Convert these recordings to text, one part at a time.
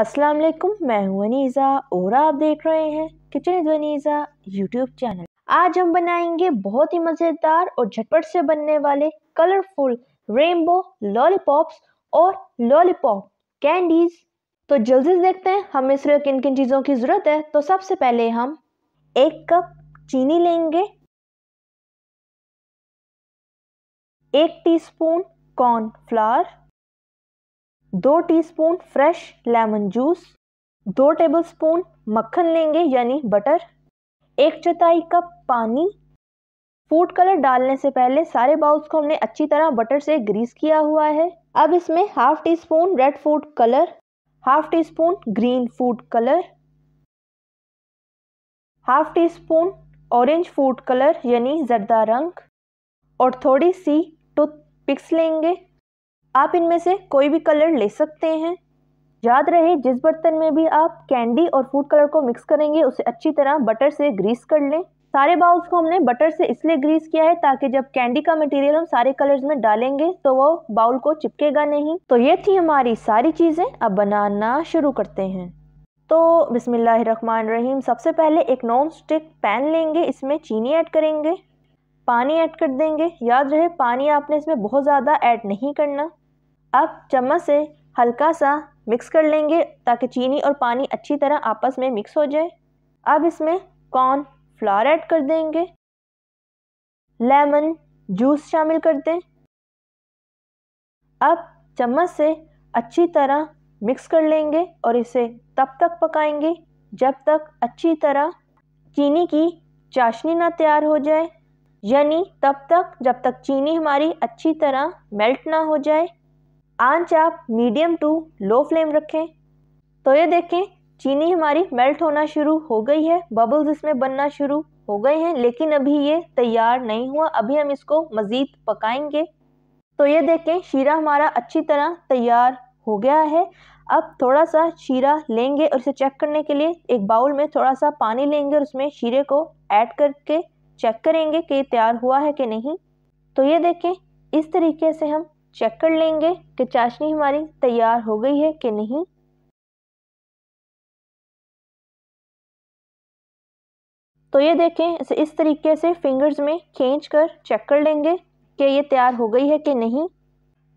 अस्सलाम वालेकुम मैं हूं अनीज़ा और आप देख रहे हैं किचन अनीज़ा यूट्यूब चैनल आज हम बनाएंगे बहुत ही मज़ेदार और झटपट से बनने वाले कलरफुल रेनबो लॉलीपॉप्स और लॉलीपॉप कैंडीज़ तो जल्दी से देखते हैं हमें सिर्फ किन किन चीज़ों की ज़रूरत है तो सबसे पहले हम एक कप चीनी लेंगे एक टी स्पून कॉर्नफ्लावर दो टीस्पून फ्रेश लेमन जूस दो टेबलस्पून मक्खन लेंगे यानी बटर एक चौथाई कप पानी फूड कलर डालने से पहले सारे बाउल्स को हमने अच्छी तरह बटर से ग्रीस किया हुआ है अब इसमें half teaspoon red food colour half teaspoon green food colour half teaspoon orange food colour यानी जरदा रंग और थोड़ी सी टूथ पिक्स लेंगे आप इनमें से कोई भी कलर ले सकते हैं याद रहे जिस बर्तन में भी आप कैंडी और फूड कलर को मिक्स करेंगे उसे अच्छी तरह बटर से ग्रीस कर लें सारे बाउल्स को हमने बटर से इसलिए ग्रीस किया है ताकि जब कैंडी का मटेरियल हम सारे कलर्स में डालेंगे तो वो बाउल को चिपकेगा नहीं तो ये थी हमारी सारी चीज़ें अब बनाना शुरू करते हैं तो रहीम सबसे पहले एक नॉन स्टिक पैन लेंगे इसमें चीनी ऐड करेंगे पानी ऐड कर देंगे याद रहे पानी आपने इसमें बहुत ज़्यादा ऐड नहीं करना अब चम्मच से हल्का सा मिक्स कर लेंगे ताकि चीनी और पानी अच्छी तरह आपस में मिक्स हो जाए अब इसमें कॉर्न फ्लावर ऐड कर देंगे लेमन जूस शामिल कर दें अब चम्मच से अच्छी तरह मिक्स कर लेंगे और इसे तब तक पकाएंगे जब तक अच्छी तरह चीनी की चाशनी ना तैयार हो जाए यानी तब तक जब तक चीनी हमारी अच्छी तरह मेल्ट ना हो जाए आंच आप मीडियम टू लो फ्लेम रखें तो ये देखें चीनी हमारी मेल्ट होना शुरू हो गई है बबल्स इसमें बनना शुरू हो गए हैं लेकिन अभी ये तैयार नहीं हुआ अभी हम इसको मज़ीद पकाएंगे तो ये देखें शीरा हमारा अच्छी तरह तैयार हो गया है अब थोड़ा सा शीरा लेंगे और इसे चेक करने के लिए एक बाउल में थोड़ा सा पानी लेंगे और उसमें शीरे को ऐड करके चेक करेंगे कि तैयार हुआ है कि नहीं तो ये देखें इस तरीके से हम चेक कर लेंगे कि चाशनी हमारी तैयार हो गई है कि नहीं तो ये देखें इसे इस तरीके से फिंगर्स में खींच कर चेक कर लेंगे कि ये तैयार हो गई है कि नहीं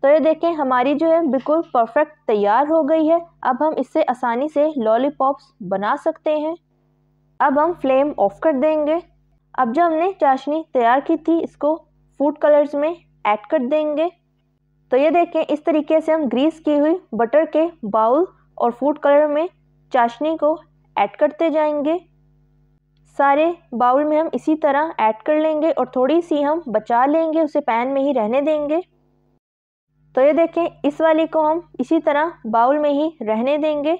तो ये देखें हमारी जो है बिल्कुल परफेक्ट तैयार हो गई है अब हम इससे आसानी से लॉलीपॉप्स बना सकते हैं अब हम फ्लेम ऑफ कर देंगे अब जो हमने चाशनी तैयार की थी इसको फूड कलर्स में ऐड कर देंगे तो ये देखें इस तरीके से हम ग्रीस की हुई बटर के बाउल और फूड कलर में चाशनी को ऐड करते जाएंगे सारे बाउल में हम इसी तरह ऐड कर लेंगे और थोड़ी सी हम बचा लेंगे उसे पैन में ही रहने देंगे तो ये देखें इस वाली को हम इसी तरह बाउल में ही रहने देंगे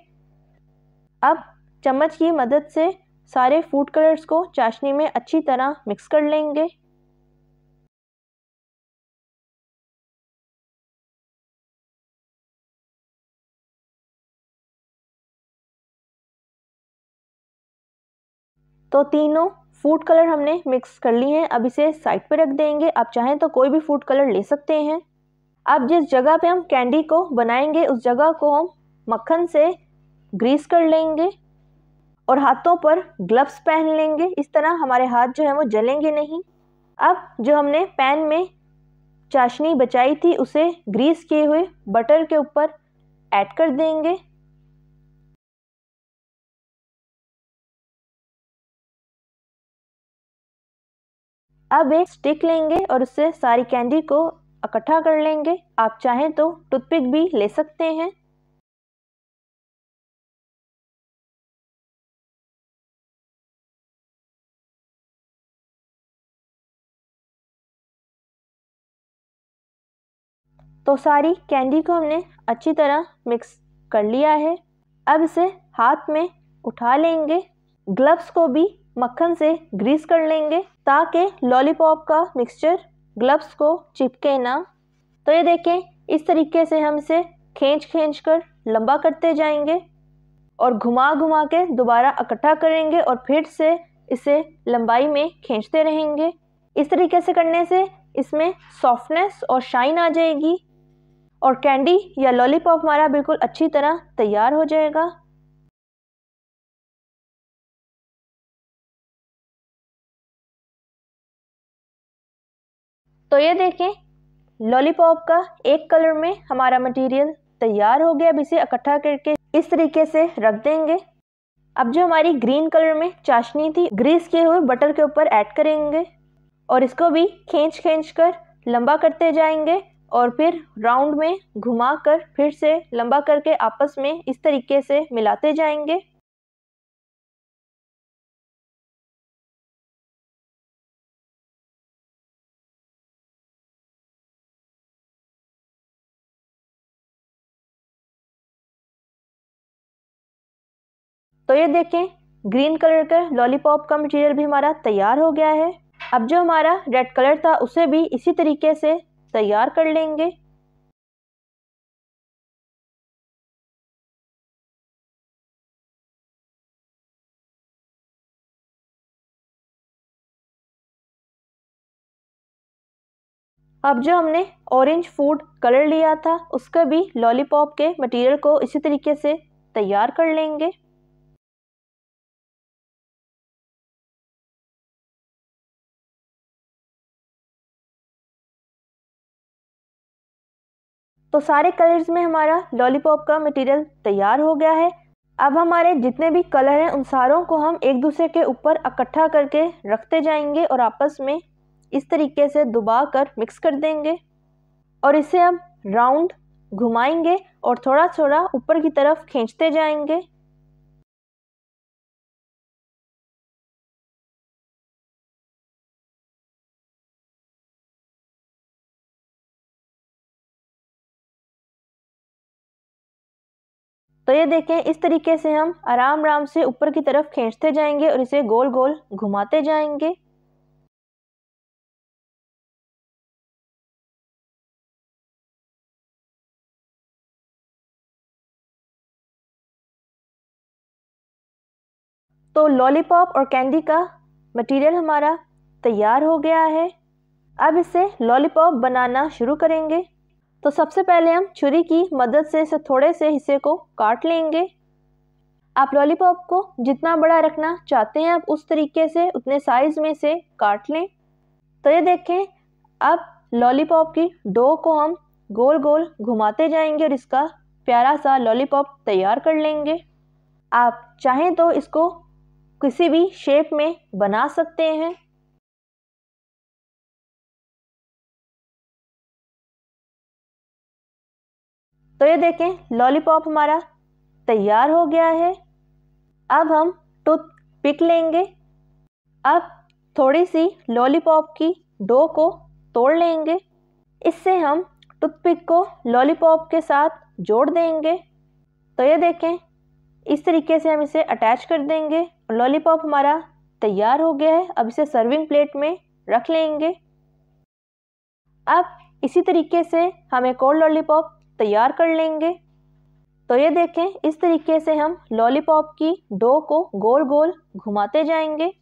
अब चम्मच की मदद से सारे फूड कलर्स को चाशनी में अच्छी तरह मिक्स कर लेंगे तो तीनों फूड कलर हमने मिक्स कर लिए हैं अब इसे साइड पे रख देंगे आप चाहें तो कोई भी फूड कलर ले सकते हैं अब जिस जगह पे हम कैंडी को बनाएंगे उस जगह को हम मक्खन से ग्रीस कर लेंगे और हाथों पर ग्लव्स पहन लेंगे इस तरह हमारे हाथ जो है वो जलेंगे नहीं अब जो हमने पैन में चाशनी बचाई थी उसे ग्रीस किए हुए बटर के ऊपर ऐड कर देंगे अब एक स्टिक लेंगे और उससे सारी कैंडी को इकट्ठा कर लेंगे आप चाहें तो टूथपिक भी ले सकते हैं तो सारी कैंडी को हमने अच्छी तरह मिक्स कर लिया है अब इसे हाथ में उठा लेंगे ग्लव्स को भी मक्खन से ग्रीस कर लेंगे ताकि लॉलीपॉप का मिक्सचर ग्लव्स को चिपके ना तो ये देखें इस तरीके से हम इसे खींच खींच कर लंबा करते जाएंगे और घुमा घुमा के दोबारा इकट्ठा करेंगे और फिर से इसे लंबाई में खींचते रहेंगे इस तरीके से करने से इसमें सॉफ्टनेस और शाइन आ जाएगी और कैंडी या लॉलीपॉप हमारा बिल्कुल अच्छी तरह तैयार हो जाएगा तो ये देखें लॉलीपॉप का एक कलर में हमारा मटेरियल तैयार हो गया अब इसे इकट्ठा करके इस तरीके से रख देंगे अब जो हमारी ग्रीन कलर में चाशनी थी ग्रीस किए हुए बटर के ऊपर ऐड करेंगे और इसको भी खींच खींच कर लंबा करते जाएंगे और फिर राउंड में घुमा कर फिर से लंबा करके आपस में इस तरीके से मिलाते जाएंगे तो ये देखें ग्रीन कलर का लॉलीपॉप का मटेरियल भी हमारा तैयार हो गया है अब जो हमारा रेड कलर था उसे भी इसी तरीके से तैयार कर लेंगे अब जो हमने ऑरेंज फूड कलर लिया था उसका भी लॉलीपॉप के मटेरियल को इसी तरीके से तैयार कर लेंगे तो सारे कलर्स में हमारा लॉलीपॉप का मटेरियल तैयार हो गया है अब हमारे जितने भी कलर हैं उन सारों को हम एक दूसरे के ऊपर इकट्ठा करके रखते जाएंगे और आपस में इस तरीके से दुबा कर मिक्स कर देंगे और इसे हम राउंड घुमाएंगे और थोड़ा थोड़ा ऊपर की तरफ खींचते जाएंगे तो ये देखें इस तरीके से हम आराम आराम से ऊपर की तरफ खींचते जाएंगे और इसे गोल गोल घुमाते जाएंगे तो लॉलीपॉप और कैंडी का मटेरियल हमारा तैयार हो गया है अब इसे लॉलीपॉप बनाना शुरू करेंगे तो सबसे पहले हम छुरी की मदद से इसे थोड़े से हिस्से को काट लेंगे आप लॉलीपॉप को जितना बड़ा रखना चाहते हैं आप उस तरीके से उतने साइज़ में से काट लें तो ये देखें अब लॉलीपॉप की डो को हम गोल गोल घुमाते जाएंगे और इसका प्यारा सा लॉलीपॉप तैयार कर लेंगे आप चाहें तो इसको किसी भी शेप में बना सकते हैं तो ये देखें लॉलीपॉप हमारा तैयार हो गया है अब हम टूथ पिक लेंगे अब थोड़ी सी लॉलीपॉप की डो को तोड़ लेंगे इससे हम टूथपिक को लॉलीपॉप के साथ जोड़ देंगे तो ये देखें इस तरीके से हम इसे अटैच कर देंगे लॉलीपॉप हमारा तैयार हो गया है अब इसे सर्विंग प्लेट में रख लेंगे अब इसी तरीके से हम एक और लॉलीपॉप तैयार कर लेंगे तो ये देखें इस तरीके से हम लॉलीपॉप की डो को गोल गोल घुमाते जाएंगे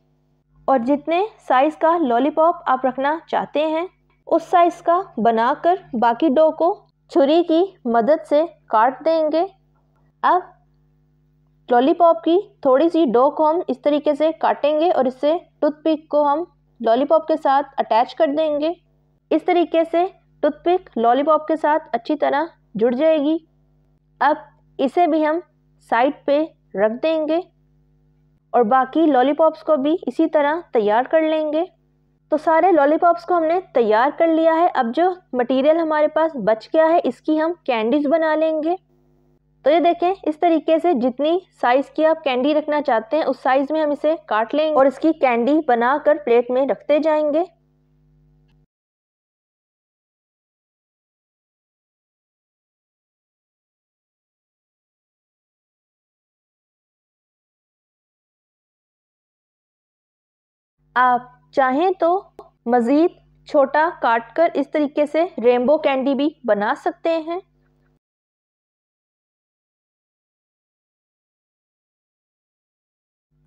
और जितने साइज़ का लॉलीपॉप आप रखना चाहते हैं उस साइज़ का बनाकर बाकी डो को छुरी की मदद से काट देंगे अब लॉलीपॉप की थोड़ी सी डो को हम इस तरीके से काटेंगे और इससे टूथपिक को हम लॉलीपॉप के साथ अटैच कर देंगे इस तरीके से टूथपिक लॉलीपॉप के साथ अच्छी तरह जुड़ जाएगी अब इसे भी हम साइड पे रख देंगे और बाकी लॉलीपॉप्स को भी इसी तरह तैयार कर लेंगे तो सारे लॉलीपॉप्स को हमने तैयार कर लिया है अब जो मटेरियल हमारे पास बच गया है इसकी हम कैंडीज़ बना लेंगे तो ये देखें इस तरीके से जितनी साइज़ की आप कैंडी रखना चाहते हैं उस साइज़ में हम इसे काट लेंगे और इसकी कैंडी बनाकर प्लेट में रखते जाएंगे आप चाहें तो मज़ीद छोटा काट कर इस तरीके से रेनबो कैंडी भी बना सकते हैं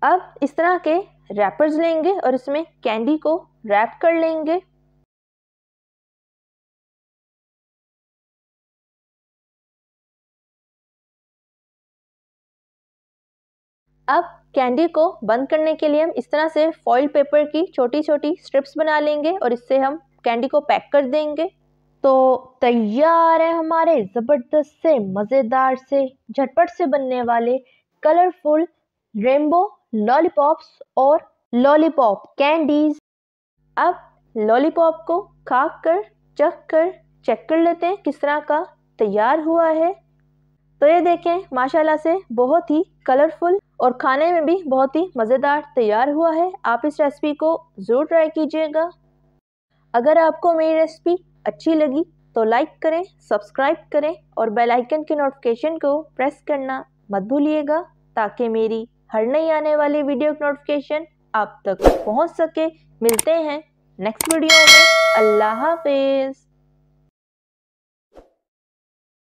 अब इस तरह के रैपर्स लेंगे और इसमें कैंडी को रैप कर लेंगे अब कैंडी को बंद करने के लिए हम इस तरह से फॉइल पेपर की छोटी छोटी स्ट्रिप्स बना लेंगे और इससे हम कैंडी को पैक कर देंगे तो तैयार है हमारे ज़बरदस्त से मज़ेदार से झटपट से बनने वाले कलरफुल रेनबो लॉलीपॉप्स और लॉलीपॉप कैंडीज अब लॉलीपॉप को खा कर चख कर चेक कर लेते हैं किस तरह का तैयार हुआ है तो ये देखें माशाल्लाह से बहुत ही कलरफुल और खाने में भी बहुत ही मज़ेदार तैयार हुआ है आप इस रेसिपी को ज़रूर ट्राई कीजिएगा अगर आपको मेरी रेसिपी अच्छी लगी तो लाइक करें सब्सक्राइब करें और बेल आइकन के नोटिफिकेशन को प्रेस करना मत भूलिएगा ताकि मेरी हर नई आने वाली वीडियो की नोटिफिकेशन आप तक पहुंच सके मिलते हैं नेक्स्ट वीडियो में अल्लाह हाफिज़